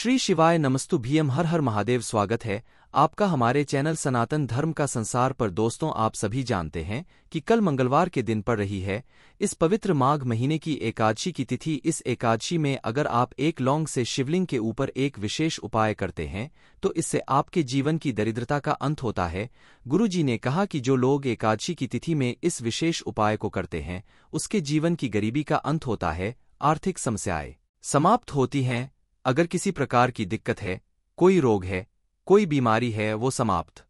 श्री शिवाय नमस्तु भीएम हर हर महादेव स्वागत है आपका हमारे चैनल सनातन धर्म का संसार पर दोस्तों आप सभी जानते हैं कि कल मंगलवार के दिन पड़ रही है इस पवित्र माघ महीने की एकादशी की तिथि इस एकादशी में अगर आप एक लौंग से शिवलिंग के ऊपर एक विशेष उपाय करते हैं तो इससे आपके जीवन की दरिद्रता का अंत होता है गुरुजी ने कहा कि जो लोग एकादशी की तिथि में इस विशेष उपाय को करते हैं उसके जीवन की गरीबी का अंत होता है आर्थिक समस्याएं समाप्त होती हैं अगर किसी प्रकार की दिक्कत है कोई रोग है कोई बीमारी है वो समाप्त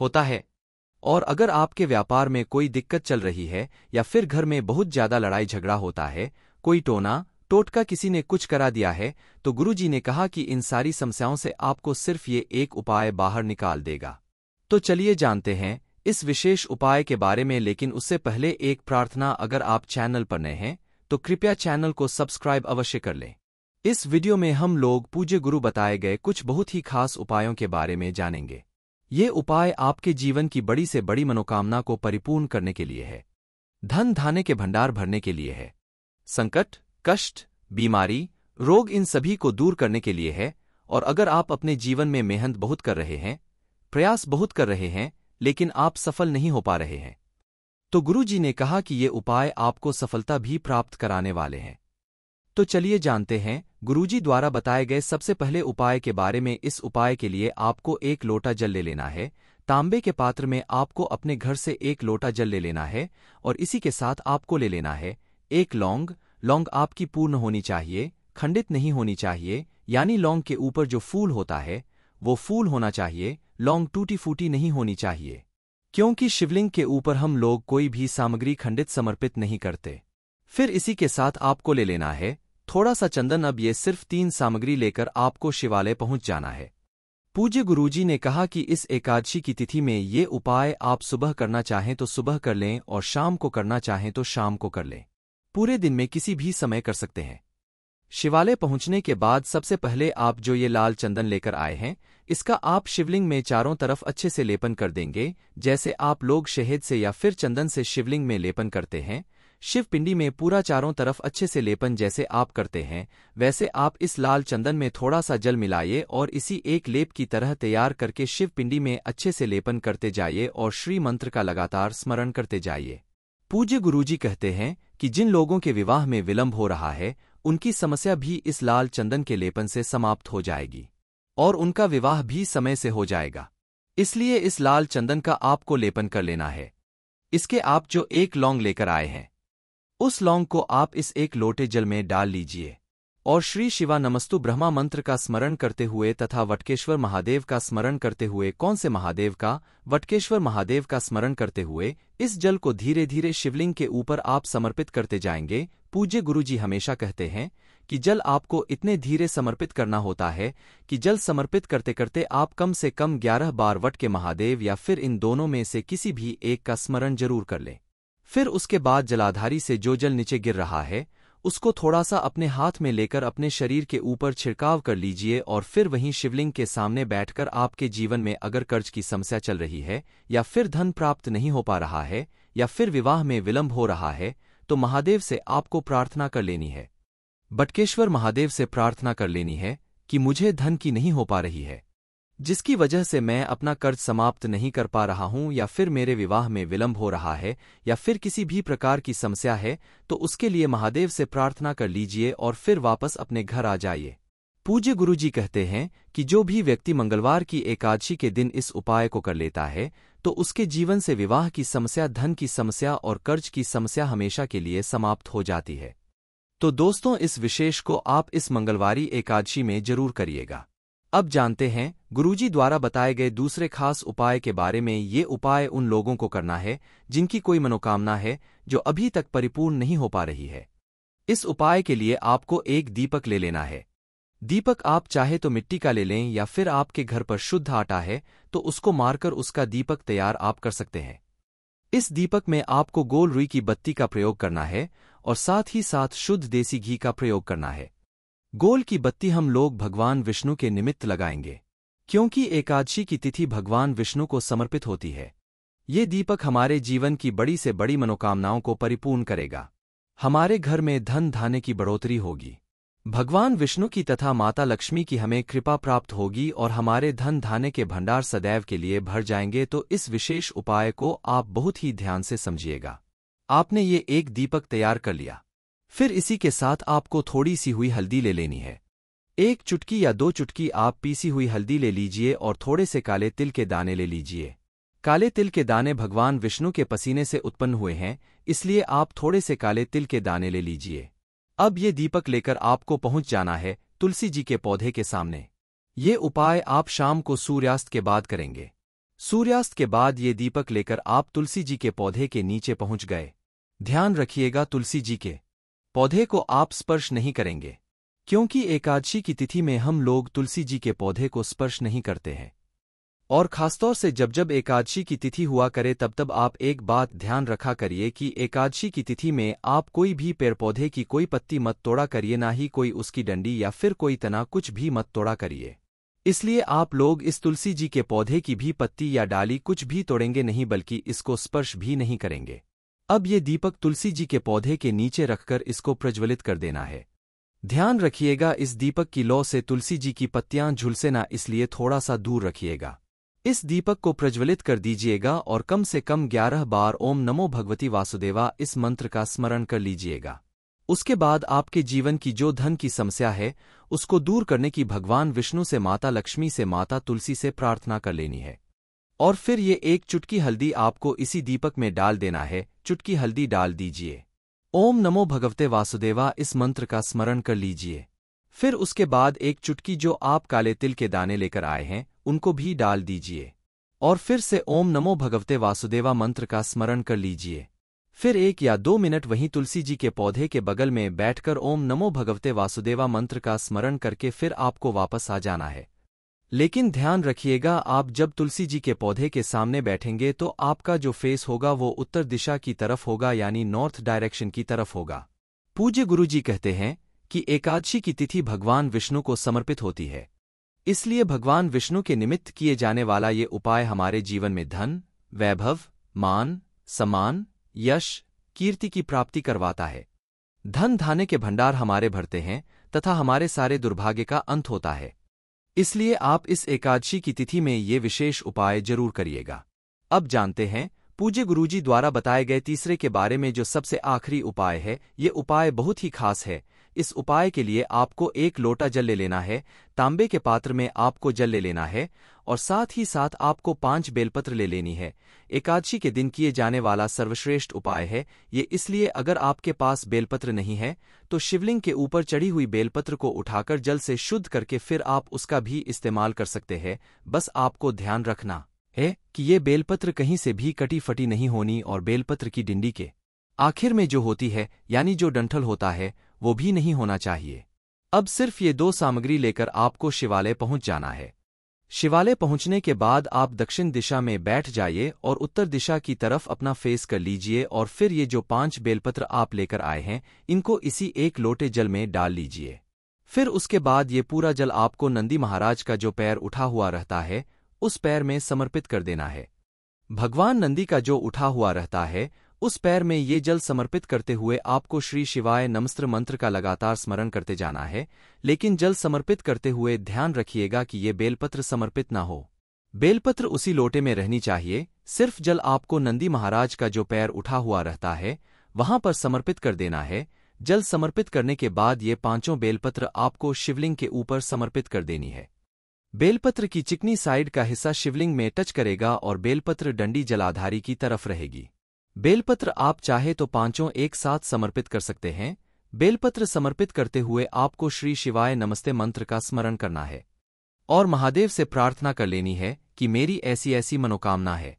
होता है और अगर आपके व्यापार में कोई दिक्कत चल रही है या फिर घर में बहुत ज्यादा लड़ाई झगड़ा होता है कोई टोना टोटका किसी ने कुछ करा दिया है तो गुरुजी ने कहा कि इन सारी समस्याओं से आपको सिर्फ ये एक उपाय बाहर निकाल देगा तो चलिए जानते हैं इस विशेष उपाय के बारे में लेकिन उससे पहले एक प्रार्थना अगर आप चैनल पर नए हैं तो कृपया चैनल को सब्सक्राइब अवश्य कर लें इस वीडियो में हम लोग पूज्य गुरु बताए गए कुछ बहुत ही खास उपायों के बारे में जानेंगे ये उपाय आपके जीवन की बड़ी से बड़ी मनोकामना को परिपूर्ण करने के लिए है धन धाने के भंडार भरने के लिए है संकट कष्ट बीमारी रोग इन सभी को दूर करने के लिए है और अगर आप अपने जीवन में मेहनत बहुत कर रहे हैं प्रयास बहुत कर रहे हैं लेकिन आप सफल नहीं हो पा रहे हैं तो गुरुजी ने कहा कि ये उपाय आपको सफलता भी प्राप्त कराने वाले हैं तो चलिए जानते हैं गुरुजी द्वारा बताए गए सबसे पहले उपाय के बारे में इस उपाय के लिए आपको एक लोटा जल ले लेना है तांबे के पात्र में आपको अपने घर से एक लोटा जल ले लेना है और इसी के साथ आपको ले लेना है एक लौंग लौंग आपकी पूर्ण होनी चाहिए खंडित नहीं होनी चाहिए यानी लौंग के ऊपर जो फूल होता है वो फूल होना चाहिए लौंग टूटी फूटी नहीं होनी चाहिए क्योंकि शिवलिंग के ऊपर हम लोग कोई भी सामग्री खंडित समर्पित नहीं करते फिर इसी के साथ आपको ले लेना है थोड़ा सा चंदन अब ये सिर्फ तीन सामग्री लेकर आपको शिवालय पहुंच जाना है पूज्य गुरुजी ने कहा कि इस एकादशी की तिथि में ये उपाय आप सुबह करना चाहें तो सुबह कर लें और शाम को करना चाहें तो शाम को कर लें पूरे दिन में किसी भी समय कर सकते हैं शिवालय पहुंचने के बाद सबसे पहले आप जो ये लाल चंदन लेकर आए हैं इसका आप शिवलिंग में चारों तरफ अच्छे से लेपन कर देंगे जैसे आप लोग शहद से या फिर चंदन से शिवलिंग में लेपन करते हैं शिव पिंडी में पूरा चारों तरफ अच्छे से लेपन जैसे आप करते हैं वैसे आप इस लाल चंदन में थोड़ा सा जल मिलाइए और इसी एक लेप की तरह तैयार करके शिव पिंडी में अच्छे से लेपन करते जाइए और श्री मंत्र का लगातार स्मरण करते जाइए पूज्य गुरुजी कहते हैं कि जिन लोगों के विवाह में विलंब हो रहा है उनकी समस्या भी इस लाल चंदन के लेपन से समाप्त हो जाएगी और उनका विवाह भी समय से हो जाएगा इसलिए इस लाल चंदन का आपको लेपन कर लेना है इसके आप जो एक लौंग लेकर आए हैं उस लौंग को आप इस एक लोटे जल में डाल लीजिए और श्री शिवा नमस्तु ब्रह्मा मंत्र का स्मरण करते हुए तथा वटकेश्वर महादेव का स्मरण करते हुए कौन से महादेव का वटकेश्वर महादेव का स्मरण करते हुए इस जल को धीरे धीरे शिवलिंग के ऊपर आप समर्पित करते जाएंगे पूज्य गुरुजी हमेशा कहते हैं कि जल आपको इतने धीरे समर्पित करना होता है कि जल समर्पित करते करते आप कम से कम ग्यारह बार वट के महादेव या फिर इन दोनों में से किसी भी एक का स्मरण जरूर कर लें फिर उसके बाद जलाधारी से जो जल नीचे गिर रहा है उसको थोड़ा सा अपने हाथ में लेकर अपने शरीर के ऊपर छिड़काव कर लीजिए और फिर वहीं शिवलिंग के सामने बैठकर आपके जीवन में अगर कर्ज की समस्या चल रही है या फिर धन प्राप्त नहीं हो पा रहा है या फिर विवाह में विलंब हो रहा है तो महादेव से आपको प्रार्थना कर लेनी है बटकेश्वर महादेव से प्रार्थना कर लेनी है कि मुझे धन की नहीं हो पा रही है जिसकी वजह से मैं अपना कर्ज समाप्त नहीं कर पा रहा हूं या फिर मेरे विवाह में विलंब हो रहा है या फिर किसी भी प्रकार की समस्या है तो उसके लिए महादेव से प्रार्थना कर लीजिए और फिर वापस अपने घर आ जाइए पूज्य गुरुजी कहते हैं कि जो भी व्यक्ति मंगलवार की एकादशी के दिन इस उपाय को कर लेता है तो उसके जीवन से विवाह की समस्या धन की समस्या और कर्ज की समस्या हमेशा के लिए समाप्त हो जाती है तो दोस्तों इस विशेष को आप इस मंगलवारी एकादशी में जरूर करिएगा अब जानते हैं गुरुजी द्वारा बताए गए दूसरे खास उपाय के बारे में ये उपाय उन लोगों को करना है जिनकी कोई मनोकामना है जो अभी तक परिपूर्ण नहीं हो पा रही है इस उपाय के लिए आपको एक दीपक ले लेना है दीपक आप चाहे तो मिट्टी का ले लें या फिर आपके घर पर शुद्ध आटा है तो उसको मारकर उसका दीपक तैयार आप कर सकते हैं इस दीपक में आपको गोल रुई की बत्ती का प्रयोग करना है और साथ ही साथ शुद्ध देसी घी का प्रयोग करना है गोल की बत्ती हम लोग भगवान विष्णु के निमित्त लगाएंगे क्योंकि एकादशी की तिथि भगवान विष्णु को समर्पित होती है ये दीपक हमारे जीवन की बड़ी से बड़ी मनोकामनाओं को परिपूर्ण करेगा हमारे घर में धन धाने की बढ़ोतरी होगी भगवान विष्णु की तथा माता लक्ष्मी की हमें कृपा प्राप्त होगी और हमारे धन धाने के भंडार सदैव के लिए भर जाएंगे तो इस विशेष उपाय को आप बहुत ही ध्यान से समझिएगा आपने ये एक दीपक तैयार कर लिया फिर इसी के साथ आपको थोड़ी सी हुई हल्दी ले लेनी है एक चुटकी या दो चुटकी आप पीसी हुई हल्दी ले लीजिए और थोड़े से काले तिल के दाने ले लीजिए काले तिल के दाने भगवान विष्णु के पसीने से उत्पन्न हुए हैं इसलिए आप थोड़े से काले तिल के दाने ले लीजिए अब ये दीपक लेकर आपको पहुंच जाना है तुलसी जी के पौधे के सामने ये उपाय आप शाम को सूर्यास्त के बाद करेंगे सूर्यास्त के बाद ये दीपक लेकर आप तुलसी जी के पौधे के नीचे पहुंच गए ध्यान रखिएगा तुलसी जी के पौधे को आप स्पर्श नहीं करेंगे क्योंकि एकादशी की तिथि में हम लोग तुलसी जी के पौधे को स्पर्श नहीं करते हैं और खासतौर से जब जब एकादशी की तिथि हुआ करे तब तब आप एक बात ध्यान रखा करिए कि एकादशी की तिथि में आप कोई भी पेड़ पौधे की कोई पत्ती मत तोड़ा करिए ना ही कोई उसकी डंडी या फिर कोई तना कुछ भी मत तोड़ा करिए इसलिए आप लोग इस तुलसी जी के पौधे की भी पत्ती या डाली कुछ भी तोड़ेंगे नहीं बल्कि इसको स्पर्श भी नहीं करेंगे अब ये दीपक तुलसी जी के पौधे के नीचे रखकर इसको प्रज्वलित कर देना है ध्यान रखिएगा इस दीपक की लौ से तुलसी जी की पत्तियां झुलसे ना इसलिए थोड़ा सा दूर रखिएगा इस दीपक को प्रज्वलित कर दीजिएगा और कम से कम ग्यारह बार ओम नमो भगवती वासुदेवा इस मंत्र का स्मरण कर लीजिएगा उसके बाद आपके जीवन की जो धन की समस्या है उसको दूर करने की भगवान विष्णु से माता लक्ष्मी से माता तुलसी से प्रार्थना कर लेनी है और फिर ये एक चुटकी हल्दी आपको इसी दीपक में डाल देना है चुटकी हल्दी डाल दीजिए ओम नमो भगवते वासुदेवा इस मंत्र का स्मरण कर लीजिए फिर उसके बाद एक चुटकी जो आप काले तिल के दाने लेकर आए हैं उनको भी डाल दीजिए और फिर से ओम नमो भगवते वासुदेवा मंत्र का स्मरण कर लीजिए फिर एक या दो मिनट वहीं तुलसी जी के पौधे के बगल में बैठकर ओम नमो भगवते वासुदेवा मंत्र का स्मरण करके फिर आपको वापस आ जाना है लेकिन ध्यान रखिएगा आप जब तुलसी जी के पौधे के सामने बैठेंगे तो आपका जो फेस होगा वो उत्तर दिशा की तरफ होगा यानी नॉर्थ डायरेक्शन की तरफ होगा पूज्य गुरु जी कहते हैं कि एकादशी की तिथि भगवान विष्णु को समर्पित होती है इसलिए भगवान विष्णु के निमित्त किए जाने वाला ये उपाय हमारे जीवन में धन वैभव मान सम्मान यश कीर्ति की प्राप्ति करवाता है धन धाने के भंडार हमारे भरते हैं तथा हमारे सारे दुर्भाग्य का अंत होता है इसलिए आप इस एकादशी की तिथि में ये विशेष उपाय जरूर करिएगा अब जानते हैं पूज्य गुरुजी द्वारा बताए गए तीसरे के बारे में जो सबसे आखिरी उपाय है ये उपाय बहुत ही खास है इस उपाय के लिए आपको एक लोटा जल ले लेना है तांबे के पात्र में आपको जल ले लेना है और साथ ही साथ आपको पांच बेलपत्र ले लेनी है एकादशी के दिन किए जाने वाला सर्वश्रेष्ठ उपाय है ये इसलिए अगर आपके पास बेलपत्र नहीं है तो शिवलिंग के ऊपर चढ़ी हुई बेलपत्र को उठाकर जल से शुद्ध करके फिर आप उसका भी इस्तेमाल कर सकते हैं बस आपको ध्यान रखना है कि ये बेलपत्र कहीं से भी कटी फटी नहीं होनी और बेलपत्र की डिंडी के आखिर में जो होती है यानी जो डंठल होता है वो भी नहीं होना चाहिए अब सिर्फ ये दो सामग्री लेकर आपको शिवालय पहुंच जाना है शिवालय पहुंचने के बाद आप दक्षिण दिशा में बैठ जाइए और उत्तर दिशा की तरफ अपना फेस कर लीजिए और फिर ये जो पांच बेलपत्र आप लेकर आए हैं इनको इसी एक लोटे जल में डाल लीजिए फिर उसके बाद ये पूरा जल आपको नंदी महाराज का जो पैर उठा हुआ रहता है उस पैर में समर्पित कर देना है भगवान नंदी का जो उठा हुआ रहता है उस पैर में ये जल समर्पित करते हुए आपको श्री शिवाय नमस्त्र मंत्र का लगातार स्मरण करते जाना है लेकिन जल समर्पित करते हुए ध्यान रखिएगा कि ये बेलपत्र समर्पित न हो बेलपत्र उसी लोटे में रहनी चाहिए सिर्फ जल आपको नंदी महाराज का जो पैर उठा हुआ रहता है वहां पर समर्पित कर देना है जल समर्पित करने के बाद ये पांचों बेलपत्र आपको शिवलिंग के ऊपर समर्पित कर देनी है बेलपत्र की चिकनी साइड का हिस्सा शिवलिंग में टच करेगा और बेलपत्र डंडी जलाधारी की तरफ रहेगी बेलपत्र आप चाहे तो पांचों एक साथ समर्पित कर सकते हैं बेलपत्र समर्पित करते हुए आपको श्री शिवाय नमस्ते मंत्र का स्मरण करना है और महादेव से प्रार्थना कर लेनी है कि मेरी ऐसी ऐसी मनोकामना है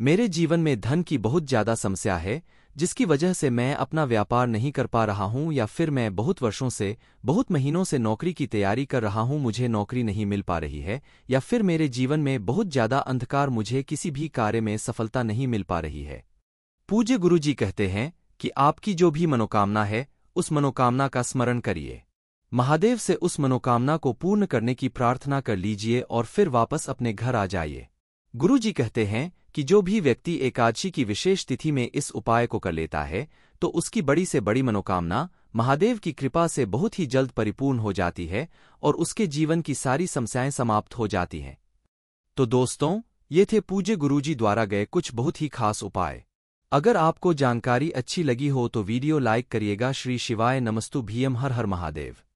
मेरे जीवन में धन की बहुत ज्यादा समस्या है जिसकी वजह से मैं अपना व्यापार नहीं कर पा रहा हूं या फिर मैं बहुत वर्षों से बहुत महीनों से नौकरी की तैयारी कर रहा हूं मुझे नौकरी नहीं मिल पा रही है या फिर मेरे जीवन में बहुत ज्यादा अंधकार मुझे किसी भी कार्य में सफलता नहीं मिल पा रही है पूज्य गुरुजी कहते हैं कि आपकी जो भी मनोकामना है उस मनोकामना का स्मरण करिए महादेव से उस मनोकामना को पूर्ण करने की प्रार्थना कर लीजिए और फिर वापस अपने घर आ जाइए गुरुजी कहते हैं कि जो भी व्यक्ति एकादशी की विशेष तिथि में इस उपाय को कर लेता है तो उसकी बड़ी से बड़ी मनोकामना महादेव की कृपा से बहुत ही जल्द परिपूर्ण हो जाती है और उसके जीवन की सारी समस्याएं समाप्त हो जाती हैं तो दोस्तों ये थे पूज्य गुरुजी द्वारा गए कुछ बहुत ही खास उपाय अगर आपको जानकारी अच्छी लगी हो तो वीडियो लाइक करिएगा श्री शिवाय नमस्तु भीम हर हर महादेव